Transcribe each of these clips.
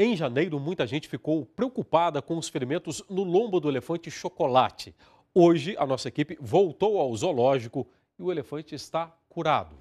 Em janeiro, muita gente ficou preocupada com os ferimentos no lombo do elefante chocolate. Hoje, a nossa equipe voltou ao zoológico e o elefante está curado.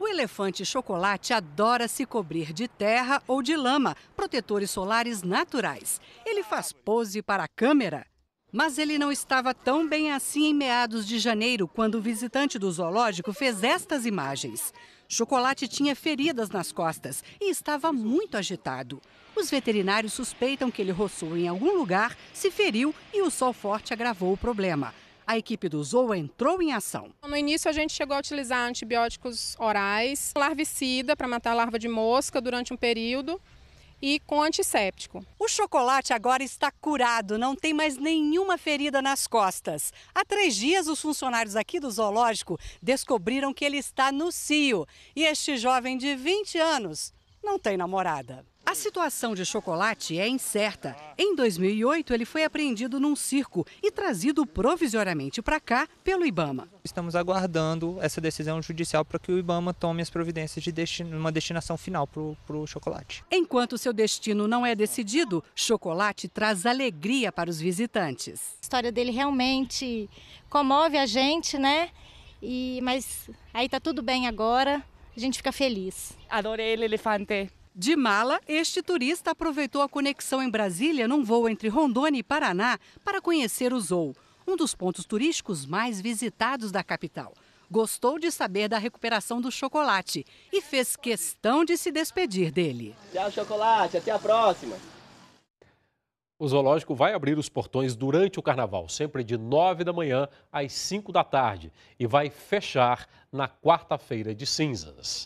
O elefante chocolate adora se cobrir de terra ou de lama, protetores solares naturais. Ele faz pose para a câmera. Mas ele não estava tão bem assim em meados de janeiro, quando o visitante do zoológico fez estas imagens. Chocolate tinha feridas nas costas e estava muito agitado. Os veterinários suspeitam que ele roçou em algum lugar, se feriu e o sol forte agravou o problema. A equipe do zoo entrou em ação. No início, a gente chegou a utilizar antibióticos orais, larvicida para matar a larva de mosca durante um período e com antisséptico. O chocolate agora está curado, não tem mais nenhuma ferida nas costas. Há três dias, os funcionários aqui do zoológico descobriram que ele está no cio e este jovem de 20 anos não tem namorada. A situação de Chocolate é incerta. Em 2008, ele foi apreendido num circo e trazido provisoriamente para cá pelo Ibama. Estamos aguardando essa decisão judicial para que o Ibama tome as providências de uma destinação final para o Chocolate. Enquanto seu destino não é decidido, Chocolate traz alegria para os visitantes. A história dele realmente comove a gente, né? E, mas aí está tudo bem agora, a gente fica feliz. Adorei ele, elefante. De mala, este turista aproveitou a conexão em Brasília num voo entre Rondônia e Paraná para conhecer o Zou, um dos pontos turísticos mais visitados da capital. Gostou de saber da recuperação do chocolate e fez questão de se despedir dele. Tchau, chocolate, até a próxima. O zoológico vai abrir os portões durante o carnaval, sempre de 9 da manhã às 5 da tarde, e vai fechar na quarta-feira de cinzas.